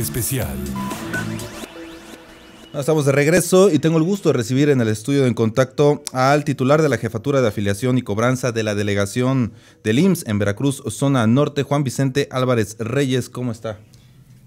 especial. Estamos de regreso y tengo el gusto de recibir en el estudio de En Contacto al titular de la Jefatura de Afiliación y Cobranza de la Delegación del IMSS en Veracruz, Zona Norte, Juan Vicente Álvarez Reyes. ¿Cómo está?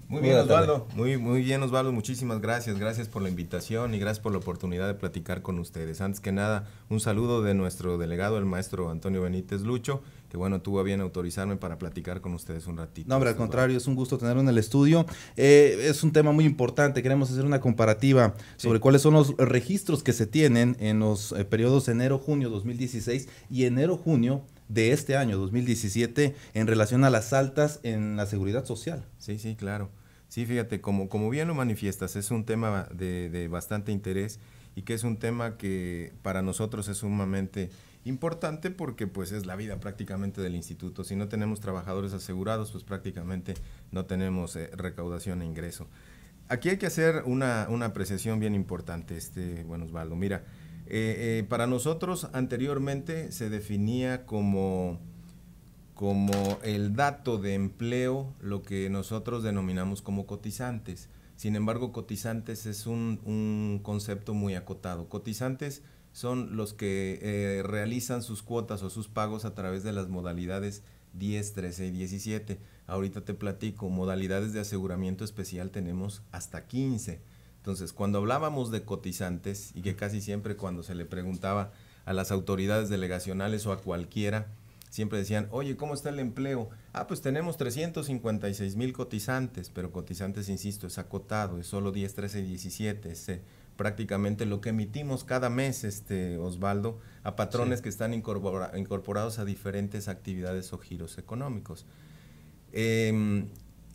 Muy bien, Osvaldo. Muy, muy bien, Osvaldo. Muchísimas gracias. Gracias por la invitación y gracias por la oportunidad de platicar con ustedes. Antes que nada, un saludo de nuestro delegado, el maestro Antonio Benítez Lucho, que bueno, tuvo bien autorizarme para platicar con ustedes un ratito. No, hombre, al contrario, es un gusto tenerlo en el estudio. Eh, es un tema muy importante, queremos hacer una comparativa sobre cuáles son los registros que se tienen en los eh, periodos enero-junio 2016 y enero-junio de este año 2017 en relación a las altas en la seguridad social. Sí, sí, claro. Sí, fíjate, como, como bien lo manifiestas, es un tema de, de bastante interés y que es un tema que para nosotros es sumamente Importante porque pues es la vida prácticamente del instituto. Si no tenemos trabajadores asegurados, pues prácticamente no tenemos eh, recaudación e ingreso. Aquí hay que hacer una, una apreciación bien importante, este, buenos Mira, eh, eh, para nosotros anteriormente se definía como, como el dato de empleo, lo que nosotros denominamos como cotizantes. Sin embargo, cotizantes es un, un concepto muy acotado. Cotizantes son los que eh, realizan sus cuotas o sus pagos a través de las modalidades 10, 13 y 17. Ahorita te platico, modalidades de aseguramiento especial tenemos hasta 15. Entonces, cuando hablábamos de cotizantes y que casi siempre cuando se le preguntaba a las autoridades delegacionales o a cualquiera, siempre decían, oye, ¿cómo está el empleo? Ah, pues tenemos 356 mil cotizantes, pero cotizantes, insisto, es acotado, es solo 10, 13 y 17, prácticamente lo que emitimos cada mes, este Osvaldo, a patrones que están incorporados a diferentes actividades o giros económicos. Em,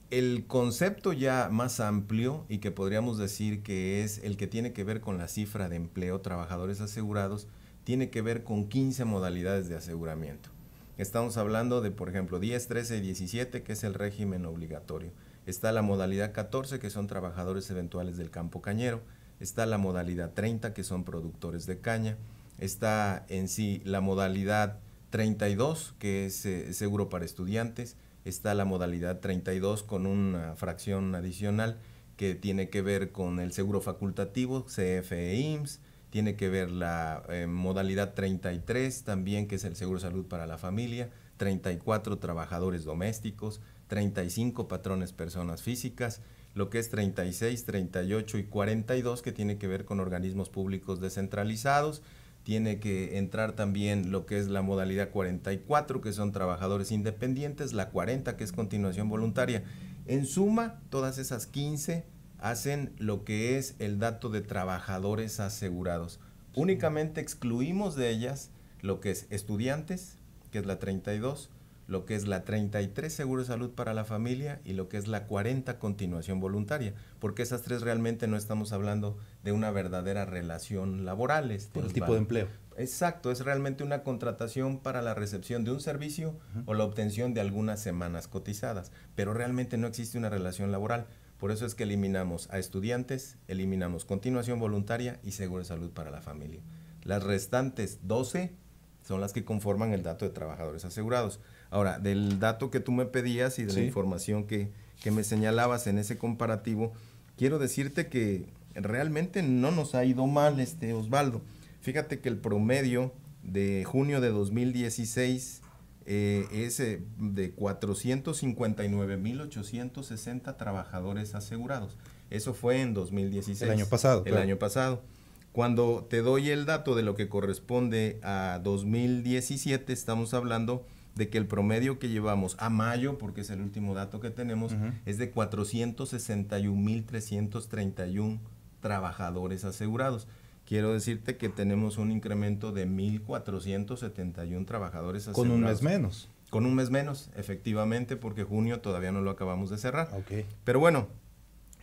el concepto ya más amplio y que podríamos decir que es el que tiene que ver con la cifra de empleo, trabajadores asegurados, tiene que ver con 15 modalidades de aseguramiento. Estamos hablando de, por ejemplo, 10, 13 y 17, que es el régimen obligatorio. Está la modalidad 14, que son trabajadores eventuales del campo cañero está la modalidad 30, que son productores de caña, está en sí la modalidad 32, que eh, es seguro para estudiantes, está la modalidad 32 con una fracción adicional que tiene que ver con el seguro facultativo, CFE tiene que ver la eh, modalidad 33 también, que es el seguro salud para la familia, 34 trabajadores domésticos, 35 patrones personas físicas, lo que es 36, 38 y 42, que tiene que ver con organismos públicos descentralizados. Tiene que entrar también lo que es la modalidad 44, que son trabajadores independientes, la 40, que es continuación voluntaria. En suma, todas esas 15 hacen lo que es el dato de trabajadores asegurados. Únicamente excluimos de ellas lo que es estudiantes, que es la 32, lo que es la 33 Seguro de Salud para la Familia y lo que es la 40 Continuación Voluntaria, porque esas tres realmente no estamos hablando de una verdadera relación laboral. Este, Por el tipo de empleo. Exacto, es realmente una contratación para la recepción de un servicio o la obtención de algunas semanas cotizadas, pero realmente no existe una relación laboral. Por eso es que eliminamos a estudiantes, eliminamos continuación voluntaria y seguro de salud para la familia. Las restantes 12 son las que conforman el dato de trabajadores asegurados. Ahora, del dato que tú me pedías y de la información que, me señalabas en ese comparativo, quiero decirte que realmente no nos ha ido mal, este Osvaldo. Fíjate que el promedio de junio de 2016 eh, es eh, de 459.860 trabajadores asegurados. Eso fue en 2016. El año pasado. El año pasado. Cuando te doy el dato de lo que corresponde a 2017, estamos hablando de que el promedio que llevamos a mayo, porque es el último dato que tenemos, es de 461.331 trabajadores asegurados. Quiero decirte que tenemos un incremento de 1.471 trabajadores asegurados. Con un mes menos. Con un mes menos, efectivamente, porque junio todavía no lo acabamos de cerrar. Pero bueno,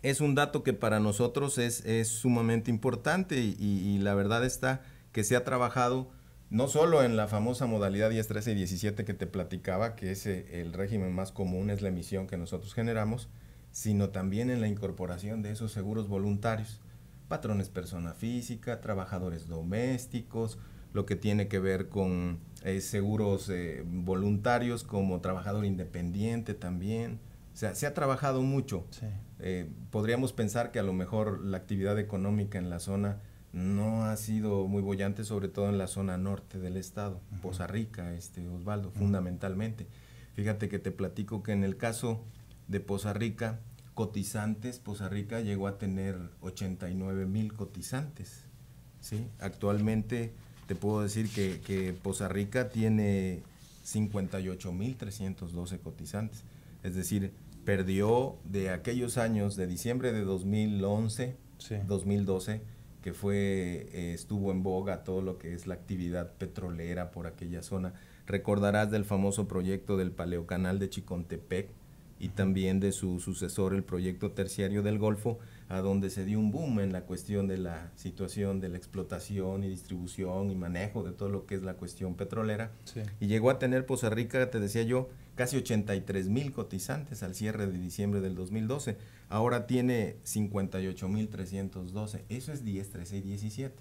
es un dato que para nosotros es, sumamente importante y la verdad está que se ha trabajado no solo en la famosa modalidad 10, 13 y 17 que te platicaba, que es eh, el régimen más común, es la emisión que nosotros generamos, sino también en la incorporación de esos seguros voluntarios, patrones persona física, trabajadores domésticos, lo que tiene que ver con eh, seguros eh, voluntarios como trabajador independiente también. O sea, se ha trabajado mucho. podríamos pensar que a lo mejor la actividad económica en la zona no ha sido muy bollante, sobre todo en la zona norte del estado, Poza Rica, este, Osvaldo, fundamentalmente. Fíjate que te platico que en el caso de Poza Rica, cotizantes, Poza Rica llegó a tener 89 mil cotizantes. ¿sí? Actualmente te puedo decir que, Poza Rica tiene 58 mil 312 cotizantes. Es decir, perdió de aquellos años de diciembre de 2011, 2012, que fue, eh, estuvo en boga todo lo que es la actividad petrolera por aquella zona. Recordarás del famoso proyecto del Paleocanal de Chicontepec y también de su sucesor, el proyecto terciario del Golfo, a donde se dio un boom en la cuestión de la situación de la explotación y distribución y manejo de todo lo que es la cuestión petrolera. Y llegó a tener Poza Rica, te decía yo, casi 83 mil cotizantes al cierre de diciembre del 2012. Ahora tiene 58 mil 312. Eso es 10, 13 y 17.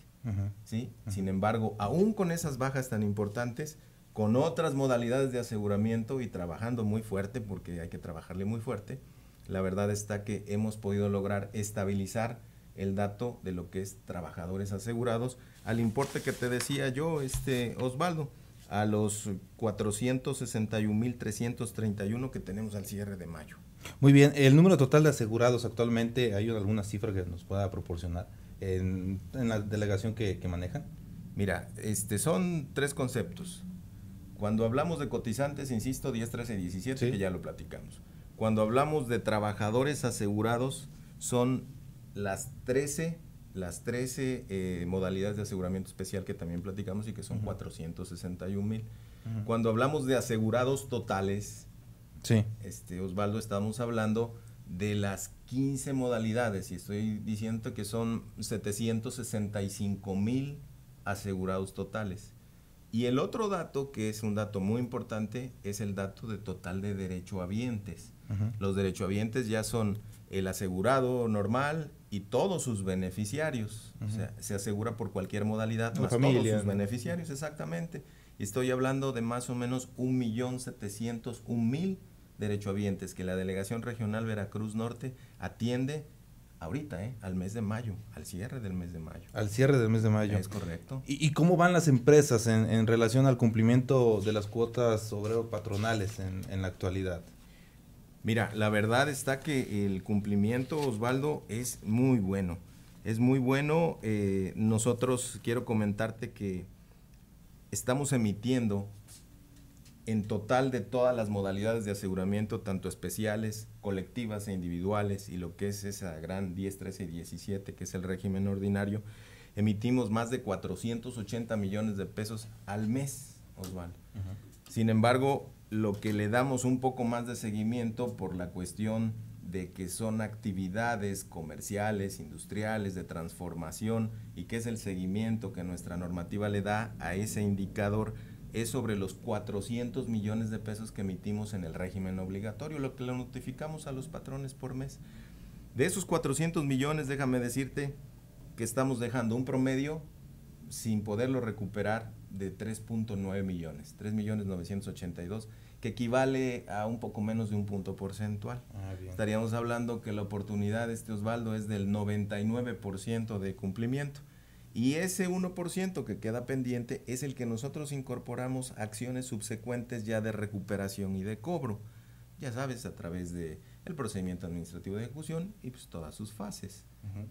¿sí? Sin embargo, aún con esas bajas tan importantes, con otras modalidades de aseguramiento y trabajando muy fuerte, porque hay que trabajarle muy fuerte, la verdad está que hemos podido lograr estabilizar el dato de lo que es trabajadores asegurados al importe que te decía yo, este Osvaldo, a los 461.331 que tenemos al cierre de mayo. Muy bien, el número total de asegurados actualmente, ¿hay alguna cifra que nos pueda proporcionar en, la delegación que, que, manejan? Mira, este, son tres conceptos. Cuando hablamos de cotizantes, insisto, 10, 13 y 17, que ya lo platicamos. Cuando hablamos de trabajadores asegurados, son las 13 las 13 eh, modalidades de aseguramiento especial que también platicamos y que son 461 mil. Cuando hablamos de asegurados totales, sí. este, Osvaldo, estamos hablando de las 15 modalidades y estoy diciendo que son 765 mil asegurados totales. Y el otro dato, que es un dato muy importante, es el dato de total de derechohabientes. Los derechohabientes ya son el asegurado normal y todos sus beneficiarios. O sea, se asegura por cualquier modalidad, más todos sus beneficiarios, exactamente. Y estoy hablando de más o menos un millón setecientos, mil derechohabientes que la Delegación Regional Veracruz Norte atiende ahorita, ¿eh? al mes de mayo, al cierre del mes de mayo. Al cierre del mes de mayo. Es correcto. ¿Y, cómo van las empresas en, relación al cumplimiento de las cuotas obrero patronales en, la actualidad? Mira, la verdad está que el cumplimiento, Osvaldo, es muy bueno. Es muy bueno. Eh, nosotros quiero comentarte que estamos emitiendo en total de todas las modalidades de aseguramiento, tanto especiales, colectivas e individuales, y lo que es esa gran 10, 13 y 17, que es el régimen ordinario, emitimos más de 480 millones de pesos al mes, Osvaldo. Sin embargo, lo que le damos un poco más de seguimiento por la cuestión de que son actividades comerciales, industriales, de transformación, y que es el seguimiento que nuestra normativa le da a ese indicador, es sobre los 400 millones de pesos que emitimos en el régimen obligatorio, lo que lo notificamos a los patrones por mes. De esos 400 millones, déjame decirte que estamos dejando un promedio sin poderlo recuperar de 3.9 millones, 3 millones 982, que equivale a un poco menos de un punto porcentual. Ah, Estaríamos hablando que la oportunidad de este Osvaldo es del 99% de cumplimiento. Y ese 1% que queda pendiente es el que nosotros incorporamos acciones subsecuentes ya de recuperación y de cobro. Ya sabes, a través del el procedimiento administrativo de ejecución y pues todas sus fases.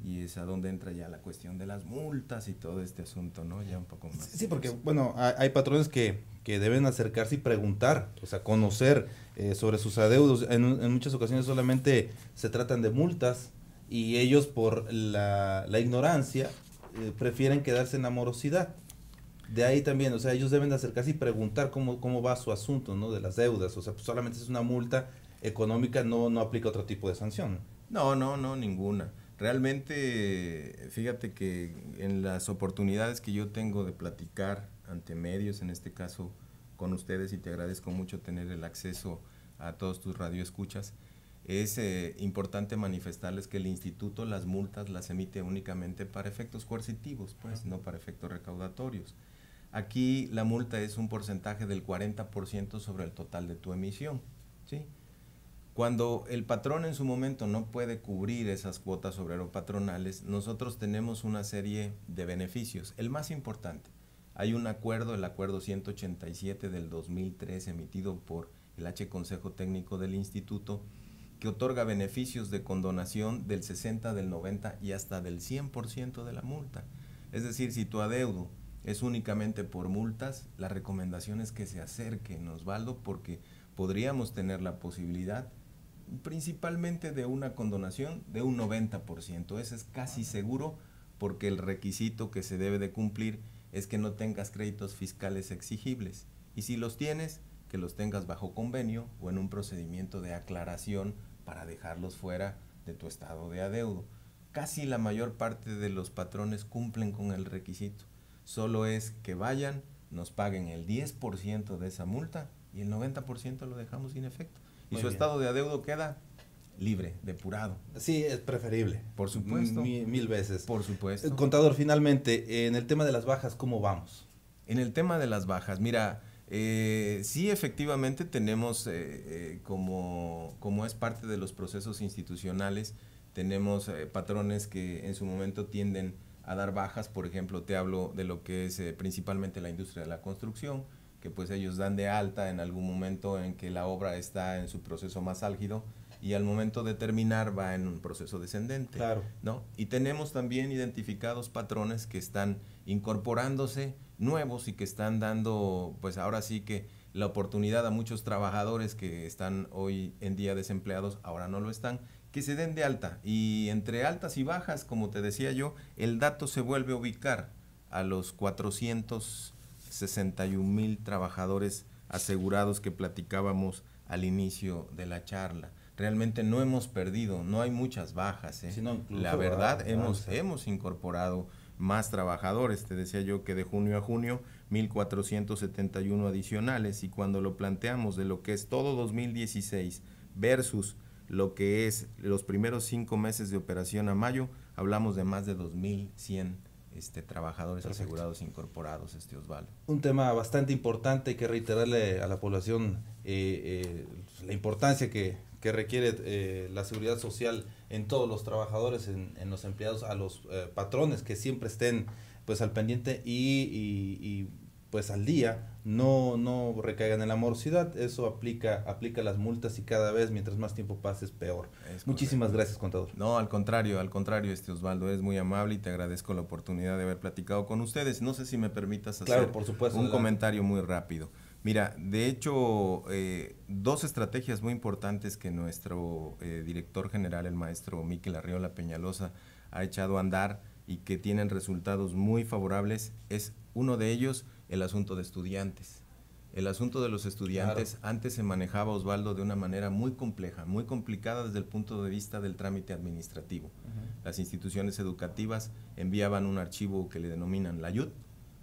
Y es a donde entra ya la cuestión de las multas y todo este asunto, ¿no? Ya un poco más. Sí, porque, bueno, hay, patrones que, deben acercarse y preguntar, o sea, conocer eh, sobre sus adeudos. En, muchas ocasiones solamente se tratan de multas y ellos por la, la ignorancia eh, prefieren quedarse en amorosidad. De ahí también, o sea, ellos deben de acercarse y preguntar cómo, va su asunto, ¿no? De las deudas, o sea, pues, solamente es una multa económica, no, no aplica otro tipo de sanción. No, no, no, ninguna. Realmente, fíjate que en las oportunidades que yo tengo de platicar ante medios, en este caso con ustedes, y te agradezco mucho tener el acceso a todos tus radioescuchas, es eh, importante manifestarles que el instituto las multas las emite únicamente para efectos coercitivos, pues, no para efectos recaudatorios. Aquí la multa es un porcentaje del 40% sobre el total de tu emisión, ¿sí? Cuando el patrón en su momento no puede cubrir esas cuotas obrero-patronales, nosotros tenemos una serie de beneficios. El más importante, hay un acuerdo, el acuerdo 187 del 2003 emitido por el H Consejo Técnico del Instituto, que otorga beneficios de condonación del 60, del 90 y hasta del 100% de la multa. Es decir, si tu adeudo es únicamente por multas, la recomendación es que se acerquen, Osvaldo, porque podríamos tener la posibilidad principalmente de una condonación de un 90%. Ese es casi seguro porque el requisito que se debe de cumplir es que no tengas créditos fiscales exigibles. Y si los tienes, que los tengas bajo convenio o en un procedimiento de aclaración para dejarlos fuera de tu estado de adeudo. Casi la mayor parte de los patrones cumplen con el requisito. Solo es que vayan, nos paguen el 10% de esa multa y el 90% lo dejamos sin efecto. Y su estado de adeudo queda libre, depurado. Sí, es preferible. Por supuesto. Mil, veces. Por supuesto. Eh, contador, finalmente, en el tema de las bajas, ¿cómo vamos? En el tema de las bajas, mira, eh, sí, efectivamente tenemos, eh, eh, como, como, es parte de los procesos institucionales, tenemos eh, patrones que en su momento tienden a dar bajas, por ejemplo, te hablo de lo que es principalmente la industria de la construcción, que pues ellos dan de alta en algún momento en que la obra está en su proceso más álgido y al momento de terminar va en un proceso descendente. Claro. ¿no? Y tenemos también identificados patrones que están incorporándose nuevos y que están dando, pues ahora sí que la oportunidad a muchos trabajadores que están hoy en día desempleados, ahora no lo están, que se den de alta. Y entre altas y bajas, como te decía yo, el dato se vuelve a ubicar a los 461 mil trabajadores asegurados que platicábamos al inicio de la charla. Realmente no hemos perdido, no hay muchas bajas. ¿eh? la verdad, hemos, hemos incorporado más trabajadores. Te decía yo que de junio a junio 1.471 adicionales y cuando lo planteamos de lo que es todo 2016 versus lo que es los primeros cinco meses de operación a mayo, hablamos de más de 2.100 este, trabajadores asegurados e incorporados, este Osvaldo. Un tema bastante importante que reiterarle a la población eh, eh, la importancia que, requiere eh, la seguridad social en todos los trabajadores, en, en los empleados, a los eh, patrones que siempre estén pues al pendiente y, y, pues al día, no, no recaigan en la morosidad, eso aplica, aplica las multas y cada vez mientras más tiempo pases peor. Muchísimas gracias, contador. No, al contrario, al contrario, este Osvaldo, es muy amable y te agradezco la oportunidad de haber platicado con ustedes. No sé si me permitas hacer un comentario muy rápido. Mira, de hecho, eh, dos estrategias muy importantes que nuestro eh, director general, el maestro Miquel Arriola Peñalosa, ha echado a andar y que tienen resultados muy favorables es uno de ellos el asunto de estudiantes. El asunto de los estudiantes antes se manejaba, Osvaldo, de una manera muy compleja, muy complicada desde el punto de vista del trámite administrativo. Las instituciones educativas enviaban un archivo que le denominan la YUT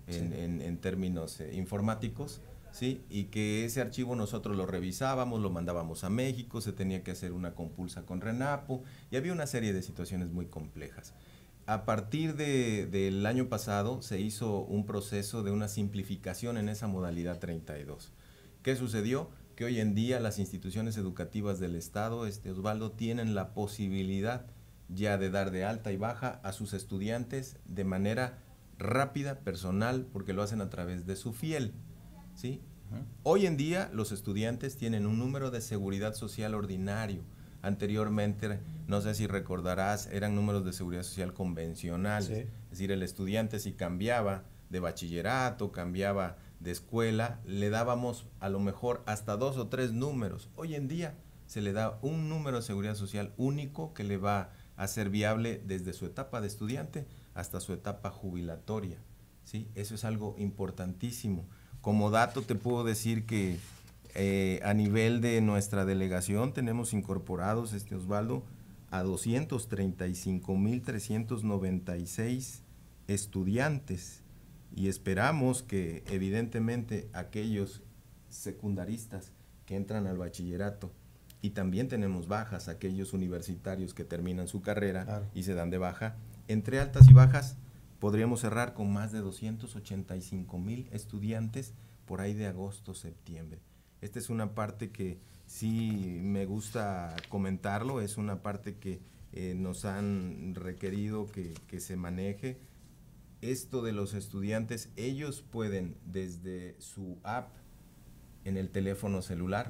en, términos eh, informáticos ¿sí? Y que ese archivo nosotros lo revisábamos, lo mandábamos a México, se tenía que hacer una compulsa con Renapo y había una serie de situaciones muy complejas. A partir del año pasado se hizo un proceso de una simplificación en esa modalidad 32. ¿Qué sucedió? Que hoy en día las instituciones educativas del Estado, este Osvaldo, tienen la posibilidad ya de dar de alta y baja a sus estudiantes de manera rápida, personal, porque lo hacen a través de su fiel. ¿sí? Hoy en día los estudiantes tienen un número de seguridad social ordinario. Anteriormente, no sé si recordarás, eran números de seguridad social convencionales. Es decir, el estudiante si cambiaba de bachillerato, cambiaba de escuela, le dábamos a lo mejor hasta dos o tres números. Hoy en día se le da un número de seguridad social único que le va a ser viable desde su etapa de estudiante hasta su etapa jubilatoria. ¿sí? Eso es algo importantísimo. Como dato te puedo decir que eh, a nivel de nuestra delegación tenemos incorporados, este Osvaldo, a 235.396 estudiantes y esperamos que evidentemente aquellos secundaristas que entran al bachillerato y también tenemos bajas, aquellos universitarios que terminan su carrera y se dan de baja, entre altas y bajas podríamos cerrar con más de 285 mil estudiantes por ahí de agosto, septiembre. Esta es una parte que sí me gusta comentarlo, es una parte que eh, nos han requerido que, se maneje. Esto de los estudiantes, ellos pueden desde su app, en el teléfono celular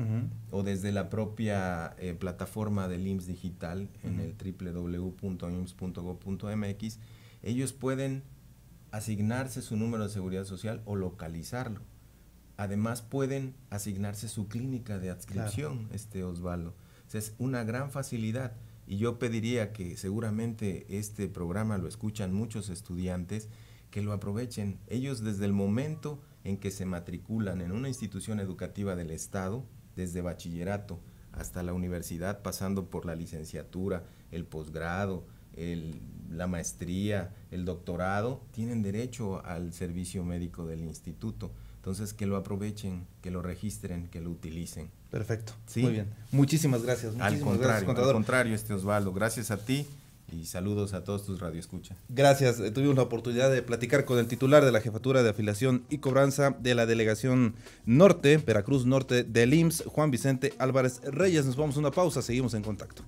o desde la propia eh, plataforma del IMSS digital en el www.ims.gov.mx ellos pueden asignarse su número de seguridad social o localizarlo. Además pueden asignarse su clínica de adscripción, este Osvaldo. es una gran facilidad y yo pediría que seguramente este programa lo escuchan muchos estudiantes, que lo aprovechen. Ellos desde el momento en que se matriculan en una institución educativa del Estado, desde bachillerato hasta la universidad, pasando por la licenciatura, el posgrado, el, la maestría, el doctorado, tienen derecho al servicio médico del instituto. Entonces, que lo aprovechen, que lo registren, que lo utilicen. Perfecto. Muy bien. Muchísimas gracias. al contrario, contrario, este Osvaldo. Gracias a ti y saludos a todos tus radioescuchas. Gracias. Eh, tuvimos la oportunidad de platicar con el titular de la Jefatura de Afiliación y Cobranza de la Delegación Norte, Veracruz Norte del IMSS, Juan Vicente Álvarez Reyes. Nos vamos a una pausa, seguimos en contacto.